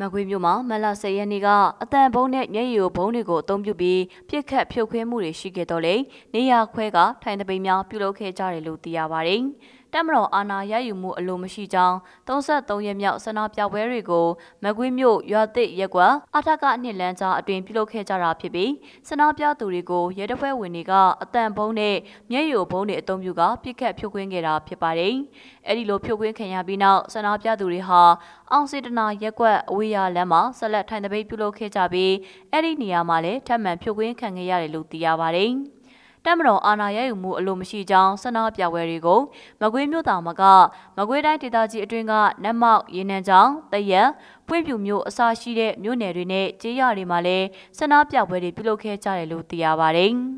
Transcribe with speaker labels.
Speaker 1: မကွေးမြို့မှာ မလ10ရက်နေ့ကအတန်ဘုံနဲ့မျက်ရည်ဘုံတွေကိုအသုံးပြုပြီးပြစ်ခတ်ဖြုတ်ခွင်းမှုတွေရှိခဲ့တော့လေနေရာခွဲကထိုင်တပိများပြုလုပ်ခဲ့ကြတယ်လို့သိရပါတယ်။တပ်မတော်အာဏာရယူမှုအလိုမရှိကြောင်း33ရက်မြောက်ဆန္ဒပြပွဲတွေကိုမကွေးမြို့ရွာသစ်ရက်ကွာအထက်ကနှစ်လန်းကြားအတွင်ပြုလုပ်ခဲ့ကြတာဖြစ်ပြီးဆန္ဒပြသူတွေကိုရဲတပ်ဖွဲ့ဝင်တွေကအတန်ဘုံနဲ့မျက်ရည်ဘုံတွေအုံပြုကပြစ်ခတ်ဖြိုခွင်းခဲ့တာဖြစ်ပါတယ်။အဲဒီလိုဖြိုခွင်းခံရပြီးနောက်ဆန္ဒပြသူတွေဟာအောင်စေတနာရက်ကွက်အဝေးရလမ်းမှာဆက်လက်ထိုင်တပိတ်ပြုလုပ်ခဲ့ကြပြီးအဲဒီနေရာမှာလည်းထပ်မံဖြိုခွင်းခံခဲ့ရတယ်လို့သိရပါတယ်။တပ်မတော်အာဏာရယူမှုအလိုမရှိကြောင်းဆန္ဒပြပွဲတွေကိုမကွေးမြို့တောင်မကမကွေးတိုင်းဒေသကြီးအတွင်းကနတ်မောက်ရေနံချောင်းတရက်ပွင့်ပြူမြို့အစရှိတဲ့မြို့နယ်တွေနဲ့ကျေးရွာတွေမှာလည်းဆန္ဒပြပွဲတွေပြုလုပ်ခဲ့ကြတယ်လို့သိရပါတယ်။